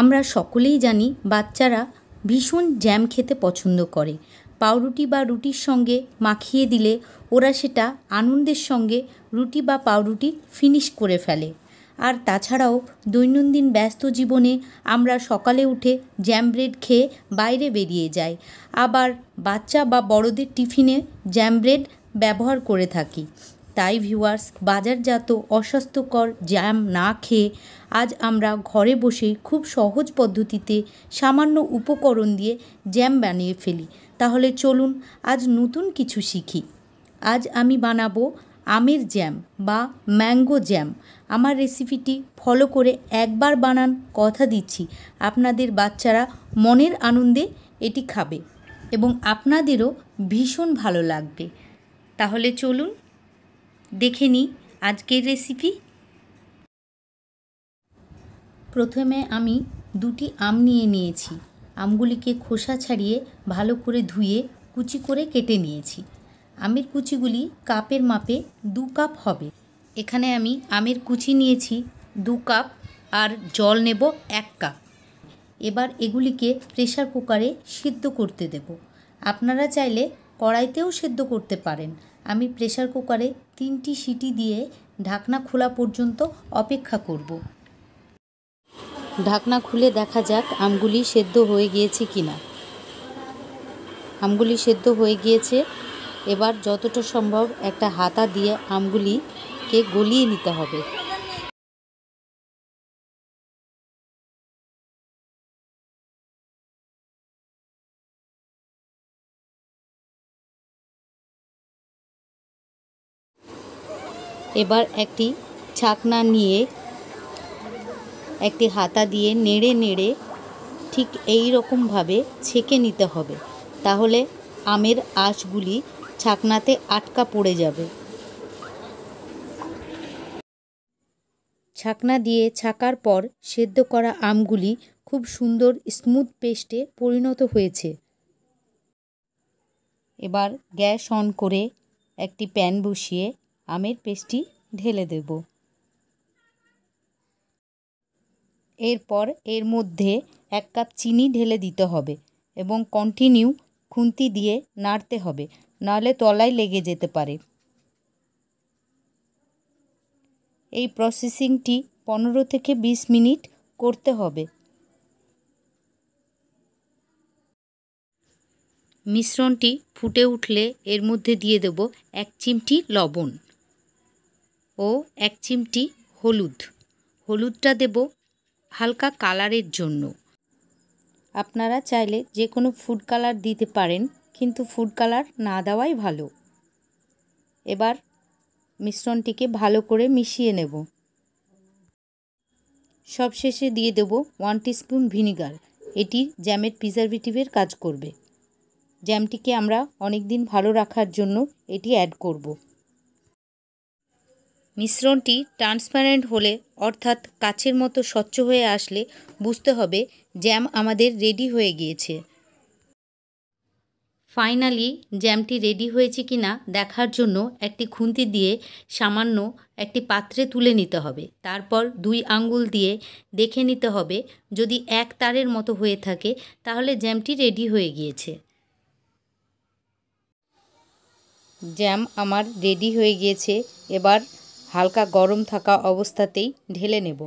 আমরা সকলেই জানি বাচ্চারা ভীষণ জ্যাম খেতে পছন্দ করে পাউরুটি বা রুটির সঙ্গে মাখিয়ে দিলে ওরা সেটা আনন্দের সঙ্গে রুটি বা পাউরুটি ফিনিশ করে ফেলে আর তাছাড়াও দৈনন্দিন ব্যস্ত জীবনে আমরা সকালে উঠে জ্যাম ব্রেড খেয়ে বাইরে বেরিয়ে যাই আবার বাচ্চা বা বড়দের টিফিনে জ্যাম ব্রেড ব্যবহার করে থাকি তাই ভিউয়ার্স বাজারজাত অস্বাস্থ্যকর জ্যাম না খেয়ে আজ আমরা ঘরে বসেই খুব সহজ পদ্ধতিতে সামান্য উপকরণ দিয়ে জ্যাম বানিয়ে ফেলি তাহলে চলুন আজ নতুন কিছু শিখি আজ আমি বানাবো আমের জ্যাম বা ম্যাঙ্গো জ্যাম আমার রেসিপিটি ফলো করে একবার বানান কথা দিচ্ছি আপনাদের বাচ্চারা মনের আনন্দে এটি খাবে এবং আপনাদেরও ভীষণ ভালো লাগবে তাহলে চলুন দেখে নিই আজকের রেসিপি প্রথমে আমি দুটি আম নিয়ে নিয়েছি আমগুলিকে খোসা ছাড়িয়ে ভালো করে ধুয়ে কুচি করে কেটে নিয়েছি আমের কুচিগুলি কাপের মাপে দু কাপ হবে এখানে আমি আমের কুচি নিয়েছি দু কাপ আর জল নেব এক কাপ এবার এগুলিকে প্রেশার কুকারে সিদ্ধ করতে দেব আপনারা চাইলে কড়াইতেও সেদ্ধ করতে পারেন আমি প্রেশার কুকারে তিনটি সিটি দিয়ে ঢাকনা খোলা পর্যন্ত অপেক্ষা করব ঢাকনা খুলে দেখা যাক আমগুলি সেদ্ধ হয়ে গিয়েছে কি না আমগুলি সেদ্ধ হয়ে গিয়েছে এবার যতটা সম্ভব একটা হাতা দিয়ে আমগুলিকে গলিয়ে নিতে হবে এবার একটি ছাকনা নিয়ে একটি হাতা দিয়ে নেড়ে নেড়ে ঠিক এই রকমভাবে ছেঁকে নিতে হবে তাহলে আমের আঁশগুলি ছাকনাতে আটকা পড়ে যাবে ছাকনা দিয়ে ছাকার পর সেদ্ধ করা আমগুলি খুব সুন্দর স্মুথ পেস্টে পরিণত হয়েছে এবার গ্যাস অন করে একটি প্যান বসিয়ে আমের পেস্টটি ঢেলে দেব এরপর এর মধ্যে এক কাপ চিনি ঢেলে দিতে হবে এবং কন্টিনিউ খুন্তি দিয়ে নাড়তে হবে নাহলে তলায় লেগে যেতে পারে এই প্রসেসিংটি পনেরো থেকে বিশ মিনিট করতে হবে মিশ্রণটি ফুটে উঠলে এর মধ্যে দিয়ে দেব এক চিমটি লবণ ও এক চিমটি হলুদ হলুদটা দেব হালকা কালারের জন্য আপনারা চাইলে যে কোনো ফুড কালার দিতে পারেন কিন্তু ফুড কালার না দেওয়াই ভালো এবার মিশ্রণটিকে ভালো করে মিশিয়ে নেব সবশেষে দিয়ে দেব ওয়ান টিস্পুন ভিনিগার এটি জ্যামের প্রিজারভেটিভের কাজ করবে জ্যামটিকে আমরা অনেক দিন ভালো রাখার জন্য এটি অ্যাড করব মিশ্রণটি ট্রান্সপারেন্ট হলে অর্থাৎ কাচের মতো স্বচ্ছ হয়ে আসলে বুঝতে হবে জ্যাম আমাদের রেডি হয়ে গিয়েছে ফাইনালি জ্যামটি রেডি হয়েছে কি না দেখার জন্য একটি খুন্তি দিয়ে সামান্য একটি পাত্রে তুলে নিতে হবে তারপর দুই আঙ্গুল দিয়ে দেখে নিতে হবে যদি এক তারের মতো হয়ে থাকে তাহলে জ্যামটি রেডি হয়ে গিয়েছে জ্যাম আমার রেডি হয়ে গিয়েছে এবার হালকা গরম থাকা অবস্থাতেই ঢেলে নেব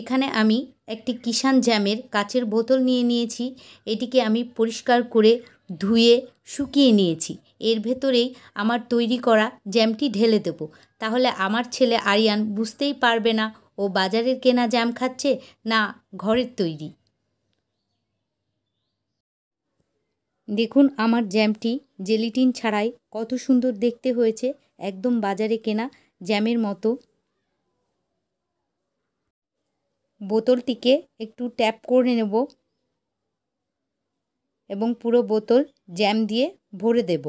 এখানে আমি একটি কিষান জ্যামের কাচের বোতল নিয়ে নিয়েছি এটিকে আমি পরিষ্কার করে ধুয়ে শুকিয়ে নিয়েছি এর ভেতরেই আমার তৈরি করা জ্যামটি ঢেলে দেবো তাহলে আমার ছেলে আরিয়ান বুঝতেই পারবে না ও বাজারের কেনা জ্যাম খাচ্ছে না ঘরের তৈরি দেখুন আমার জ্যামটি জেলিটিন ছাড়াই কত সুন্দর দেখতে হয়েছে একদম বাজারে কেনা জ্যামের মতো বোতলটিকে একটু ট্যাপ করে নেব এবং পুরো বোতল জ্যাম দিয়ে ভরে দেব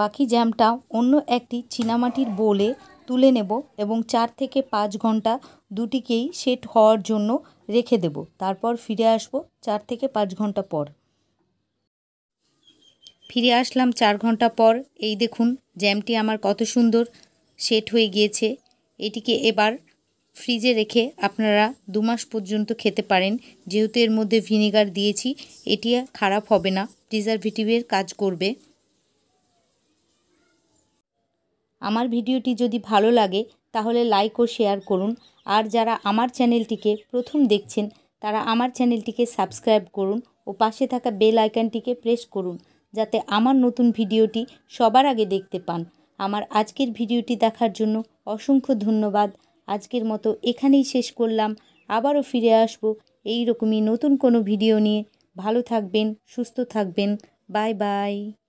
বাকি জ্যামটা অন্য একটি চিনামাটির বোলে তুলে নেব এবং চার থেকে পাঁচ ঘন্টা দুটিকেই সেট হওয়ার জন্য রেখে দেব তারপর ফিরে আসব চার থেকে পাঁচ ঘন্টা পর ফিরে আসলাম চার ঘন্টা পর এই দেখুন জ্যামটি আমার কত সুন্দর সেট হয়ে গিয়েছে এটিকে এবার ফ্রিজে রেখে আপনারা দু মাস পর্যন্ত খেতে পারেন যেহেতু এর মধ্যে ভিনেগার দিয়েছি এটি খারাপ হবে না প্রিজারভেটিভের কাজ করবে আমার ভিডিওটি যদি ভালো লাগে তাহলে লাইক ও শেয়ার করুন আর যারা আমার চ্যানেলটিকে প্রথম দেখছেন তারা আমার চ্যানেলটিকে সাবস্ক্রাইব করুন ও পাশে থাকা বেল আইকনটিকে প্রেস করুন যাতে আমার নতুন ভিডিওটি সবার আগে দেখতে পান আমার আজকের ভিডিওটি দেখার জন্য অসংখ্য ধন্যবাদ আজকের মতো এখানেই শেষ করলাম আবারও ফিরে আসব এই রকমই নতুন কোনো ভিডিও নিয়ে ভালো থাকবেন সুস্থ থাকবেন বাই বাই